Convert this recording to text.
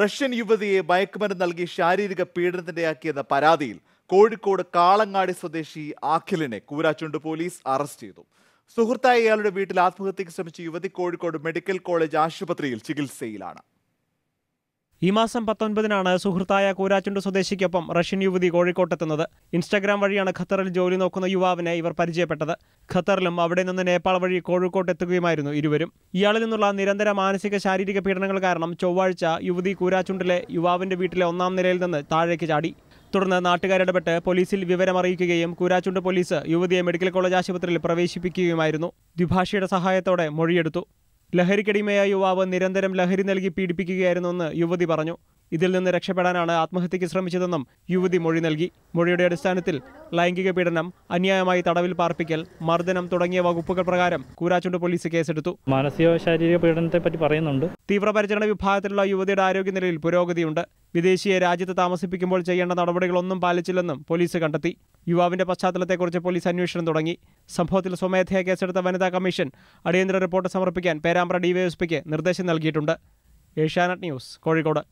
Russian യുവതിയെ മയക്കുമരുന്ന് നൽകി ശാരീരിക പീഡനത്തിനിരയാക്കിയെന്ന പരാതിയിൽ കോഴിക്കോട് കാളങ്ങാടി സ്വദേശി ആഖിലിനെ കൂരാച്ചുണ്ട് പോലീസ് അറസ്റ്റ് ചെയ്തു സുഹൃത്തായ ഇയാളുടെ വീട്ടിൽ ആത്മഹത്യയ്ക്ക് ശ്രമിച്ച യുവതി കോഴിക്കോട് മെഡിക്കൽ കോളേജ് ആശുപത്രിയിൽ ചികിത്സയിലാണ് ഈ മാസം പത്തൊൻപതിനാണ് സുഹൃത്തായ കൂരാച്ചുണ്ട് സ്വദേശിക്കൊപ്പം റഷ്യൻ യുവതി കോഴിക്കോട്ടെത്തുന്നത് ഇൻസ്റ്റാഗ്രാം വഴിയാണ് ഖത്തറിൽ ജോലി നോക്കുന്ന യുവാവിനെ ഇവർ പരിചയപ്പെട്ടത് ഖത്തറിലും അവിടെ നിന്ന് നേപ്പാൾ വഴി കോഴിക്കോട്ടെത്തുകയുമായിരുന്നു ഇരുവരും ഇയാളിൽ നിന്നുള്ള നിരന്തര മാനസിക ശാരീരിക പീഡനങ്ങൾ കാരണം ചൊവ്വാഴ്ച യുവതി കൂരാച്ചുണ്ടിലെ യുവാവിന്റെ വീട്ടിലെ ഒന്നാം നിലയിൽ നിന്ന് താഴേക്ക് ചാടി തുടർന്ന് നാട്ടുകാരിടപെട്ട് പോലീസിൽ വിവരമറിയിക്കുകയും കൂരാച്ചുണ്ട് പോലീസ് യുവതിയെ മെഡിക്കൽ കോളേജ് ആശുപത്രിയിൽ പ്രവേശിപ്പിക്കുകയുമായിരുന്നു ദ്വിഭാഷയുടെ സഹായത്തോടെ മൊഴിയെടുത്തു ലഹരിക്കടിമയായ യുവാവ് നിരന്തരം ലഹരി നൽകി പീഡിപ്പിക്കുകയായിരുന്നുവെന്ന് യുവതി പറഞ്ഞു ഇതിൽ നിന്ന് രക്ഷപ്പെടാനാണ് ആത്മഹത്യയ്ക്ക് ശ്രമിച്ചതെന്നും യുവതി മൊഴി നൽകി മൊഴിയുടെ അടിസ്ഥാനത്തിൽ ലൈംഗിക പീഡനം അന്യായമായി തടവിൽ പാർപ്പിക്കൽ മർദ്ദനം തുടങ്ങിയ വകുപ്പുകൾ പ്രകാരം കൂരാച്ചുണ്ട് പോലീസ് കേസെടുത്തു മാനസിക ശാരീരിക പീഡനത്തെ പറ്റി പറയുന്നുണ്ട് തീവ്രപരിചരണ വിഭാഗത്തിലുള്ള യുവതിയുടെ ആരോഗ്യനിലയിൽ പുരോഗതിയുണ്ട് വിദേശിയെ രാജ്യത്ത് താമസിപ്പിക്കുമ്പോൾ ചെയ്യേണ്ട നടപടികളൊന്നും പാലിച്ചില്ലെന്നും പോലീസ് കണ്ടെത്തി യുവാവിന്റെ പശ്ചാത്തലത്തെക്കുറിച്ച് പോലീസ് അന്വേഷണം തുടങ്ങി സംഭവത്തിൽ സ്വമേധയാ കേസെടുത്ത വനിതാ കമ്മീഷൻ അടിയന്തര റിപ്പോർട്ട് സമർപ്പിക്കാൻ പേരാമ്പ്ര ഡിവൈഎസ്പിക്ക് നിർദ്ദേശം നൽകിയിട്ടുണ്ട് ഏഷ്യാനെറ്റ് ന്യൂസ് കോഴിക്കോട്